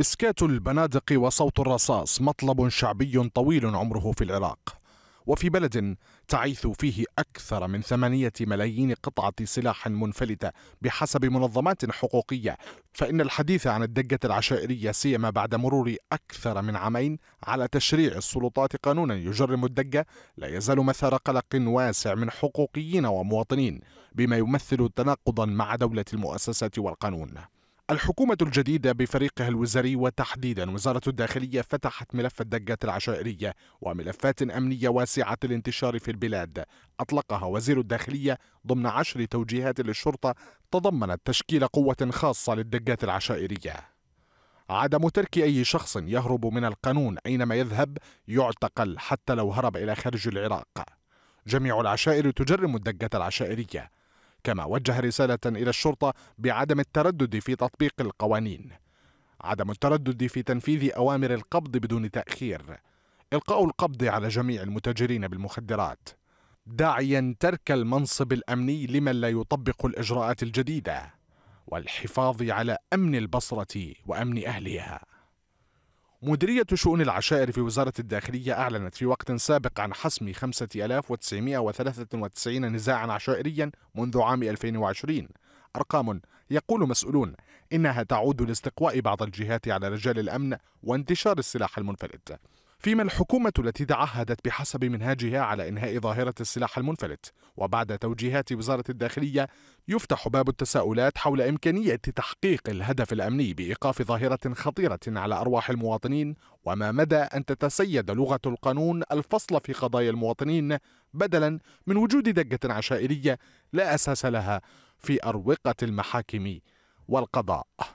إسكات البنادق وصوت الرصاص مطلب شعبي طويل عمره في العراق وفي بلد تعيث فيه أكثر من ثمانية ملايين قطعة سلاح منفلتة بحسب منظمات حقوقية فإن الحديث عن الدقة العشائرية سيما بعد مرور أكثر من عامين على تشريع السلطات قانونا يجرم الدقة لا يزال مثار قلق واسع من حقوقيين ومواطنين بما يمثل تناقضا مع دولة المؤسسات والقانون الحكومة الجديدة بفريقها الوزاري وتحديدا وزارة الداخلية فتحت ملف الدجات العشائرية وملفات أمنية واسعة الانتشار في البلاد أطلقها وزير الداخلية ضمن عشر توجيهات للشرطة تضمنت تشكيل قوة خاصة للدجات العشائرية عدم ترك أي شخص يهرب من القانون أينما يذهب يعتقل حتى لو هرب إلى خارج العراق جميع العشائر تجرم الدقات العشائرية كما وجه رسالة إلى الشرطة بعدم التردد في تطبيق القوانين عدم التردد في تنفيذ أوامر القبض بدون تأخير إلقاء القبض على جميع المتاجرين بالمخدرات داعيا ترك المنصب الأمني لمن لا يطبق الإجراءات الجديدة والحفاظ على أمن البصرة وأمن أهلها مديرية شؤون العشائر في وزارة الداخلية أعلنت في وقت سابق عن حسم 5993 نزاعا عشائريا منذ عام 2020 أرقام يقول مسؤولون إنها تعود لاستقواء بعض الجهات على رجال الأمن وانتشار السلاح المنفلت فيما الحكومة التي تعهدت بحسب منهاجها على إنهاء ظاهرة السلاح المنفلت وبعد توجيهات وزارة الداخلية يفتح باب التساؤلات حول إمكانية تحقيق الهدف الأمني بإيقاف ظاهرة خطيرة على أرواح المواطنين وما مدى أن تتسيد لغة القانون الفصل في قضايا المواطنين بدلا من وجود دقة عشائرية لا أساس لها في أروقة المحاكم والقضاء